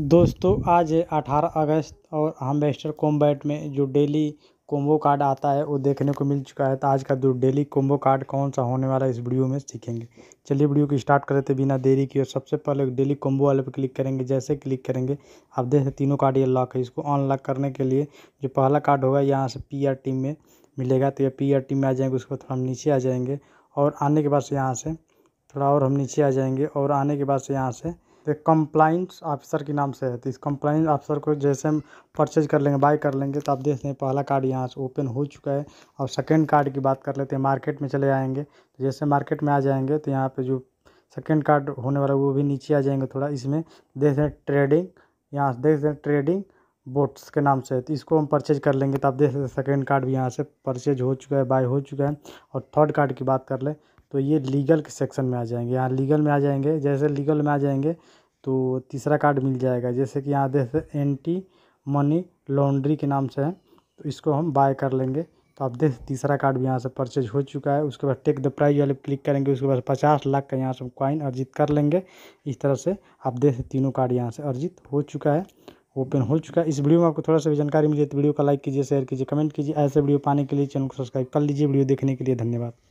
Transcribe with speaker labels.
Speaker 1: दोस्तों आज 18 अगस्त और हम वेस्टर कॉम्बैट में जो डेली कोम्बो कार्ड आता है वो देखने को मिल चुका है तो आज का जो डेली कोम्बो कार्ड कौन सा होने वाला है इस वीडियो में सीखेंगे चलिए वीडियो को स्टार्ट करते थे बिना देरी की और सबसे पहले डेली कोम्बो वाले पर क्लिक करेंगे जैसे क्लिक करेंगे आप देख सकते तीनों कार्ड ये लॉक है इसको अनलॉक करने के लिए जो पहला कार्ड होगा यहाँ से पी आर टीम में मिलेगा तो ये पी आर टीम में आ जाएंगे उसके बाद हम नीचे आ जाएंगे और आने के बाद से यहाँ से थोड़ा और हम नीचे आ जाएंगे और आने के बाद से यहाँ से तो कंप्लाइंस ऑफिसर के नाम से है तो इस कंप्लाइंस ऑफिसर को जैसे हम परचेज कर लेंगे बाय कर लेंगे तो आप देख लें पहला कार्ड यहाँ से ओपन हो चुका है और सेकेंड कार्ड की बात कर लेते हैं मार्केट में चले जाएँगे तो जैसे मार्केट में आ जाएंगे तो यहाँ पर जो सेकेंड कार्ड होने वाला वो भी नीचे आ जाएंगे थोड़ा इसमें देख लें ट्रेडिंग यहाँ से देख लें ट्रेडिंग बोट्स के नाम से तो इसको हम परचेज कर लेंगे तो आप देख सकते सेकेंड कार्ड भी यहाँ से परचेज हो चुका है बाय हो चुका है और थर्ड कार्ड की बात कर लें तो ये लीगल के सेक्शन में आ जाएंगे यहाँ लीगल में आ जाएंगे जैसे लीगल में आ जाएंगे तो तीसरा कार्ड मिल जाएगा जैसे कि यहाँ देख एंटी मनी लॉन्ड्री के नाम से है तो इसको हम बाय कर लेंगे तो आप देख तीसरा कार्ड भी यहाँ से परचेज हो चुका है उसके बाद टेक द प्राइज वाले क्लिक करेंगे उसके बाद पचास लाख का यहाँ से हम कॉइन अर्जित कर लेंगे इस तरह से आप देख तीनों कार्ड यहाँ से अर्जित हो चुका है ओपन हो चुका है इस वीडियो में आपको थोड़ा सा भी जानकारी मिली तो वीडियो का लाइक कीजिए शेयर कीजिए कमेंट कीजिए ऐसे वीडियो पाने के लिए चैनल को सब्सक्राइब कर लीजिए वीडियो देखने के लिए धन्यवाद